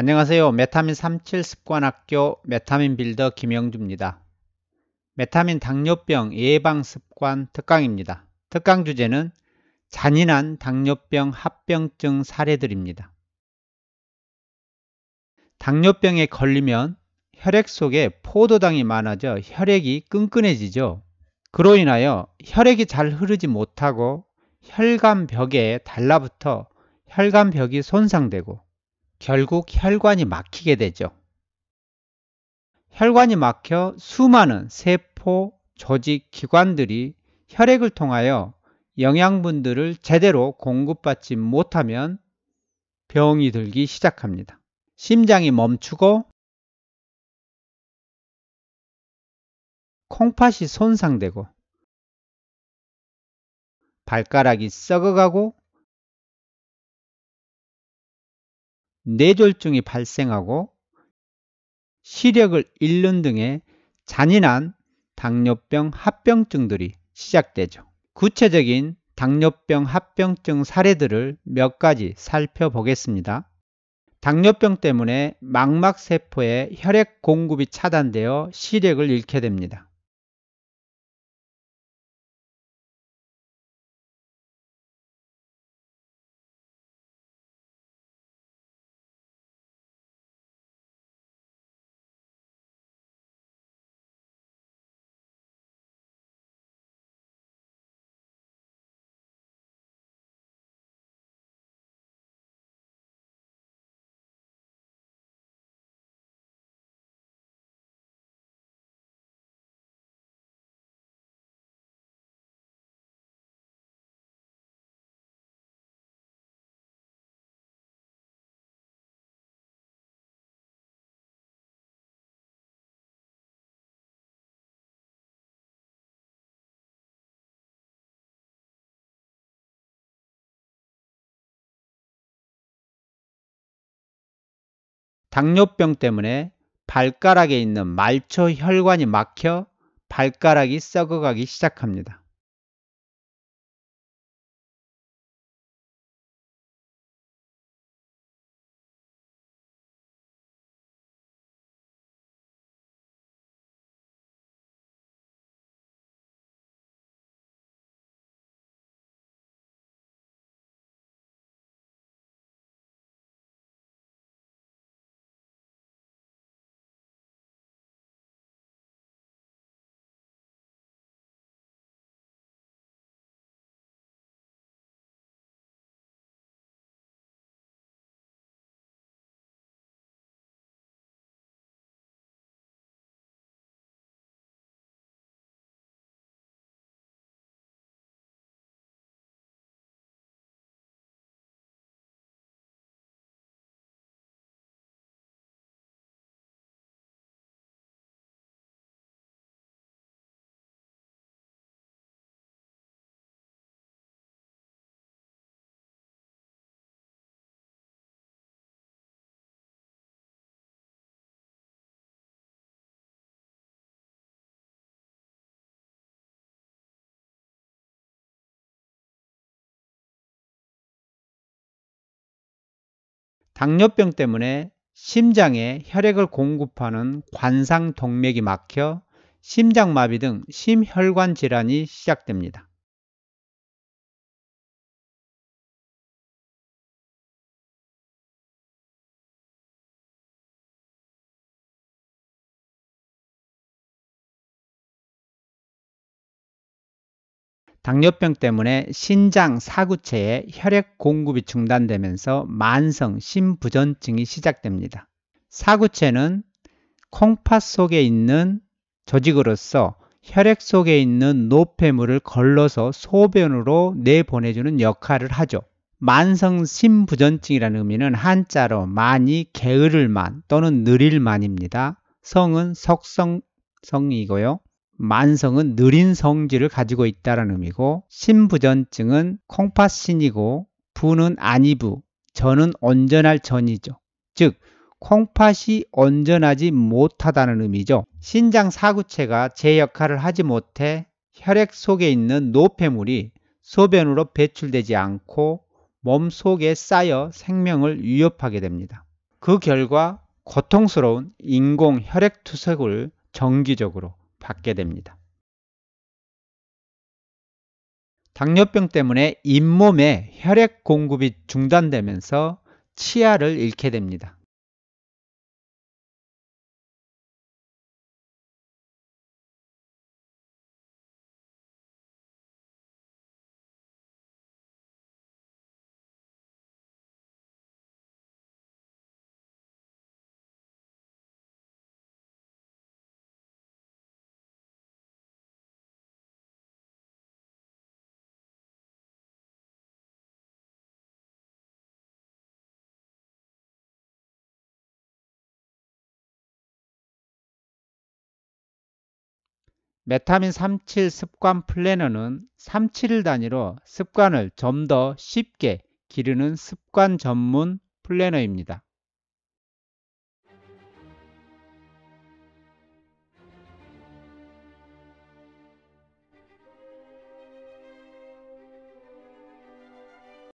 안녕하세요. 메타민 37 습관학교 메타민 빌더 김영주입니다. 메타민 당뇨병 예방 습관 특강입니다. 특강 주제는 잔인한 당뇨병 합병증 사례들입니다. 당뇨병에 걸리면 혈액 속에 포도당이 많아져 혈액이 끈끈해지죠. 그로 인하여 혈액이 잘 흐르지 못하고 혈관벽에 달라붙어 혈관벽이 손상되고 결국 혈관이 막히게 되죠. 혈관이 막혀 수많은 세포, 조직, 기관들이 혈액을 통하여 영양분들을 제대로 공급받지 못하면 병이 들기 시작합니다. 심장이 멈추고 콩팥이 손상되고 발가락이 썩어가고 뇌졸중이 발생하고 시력을 잃는 등의 잔인한 당뇨병 합병증들이 시작되죠. 구체적인 당뇨병 합병증 사례들을 몇 가지 살펴보겠습니다. 당뇨병 때문에 망막세포의 혈액 공급이 차단되어 시력을 잃게 됩니다. 당뇨병 때문에 발가락에 있는 말초 혈관이 막혀 발가락이 썩어가기 시작합니다. 당뇨병 때문에 심장에 혈액을 공급하는 관상동맥이 막혀 심장마비 등 심혈관 질환이 시작됩니다. 당뇨병 때문에 신장 사구체에 혈액 공급이 중단되면서 만성 심부전증이 시작됩니다. 사구체는 콩팥 속에 있는 조직으로서 혈액 속에 있는 노폐물을 걸러서 소변으로 내보내주는 역할을 하죠. 만성 심부전증이라는 의미는 한자로 많이 게으를만 또는 느릴만입니다. 성은 석성성이고요. 만성은 느린 성질을 가지고 있다는 의미고 신부전증은 콩팥신이고 부는 아니부 전은 온전할 전이죠. 즉 콩팥이 온전하지 못하다는 의미죠. 신장 사구체가 제 역할을 하지 못해 혈액 속에 있는 노폐물이 소변으로 배출되지 않고 몸 속에 쌓여 생명을 위협하게 됩니다. 그 결과 고통스러운 인공 혈액 투석을 정기적으로 받게 됩니다. 당뇨병 때문에 잇몸에 혈액 공급이 중단되면서 치아를 잃게 됩니다. 메타민 37 습관 플래너는 37일 단위로 습관을 좀 더 쉽게 기르는 습관 전문 플래너입니다.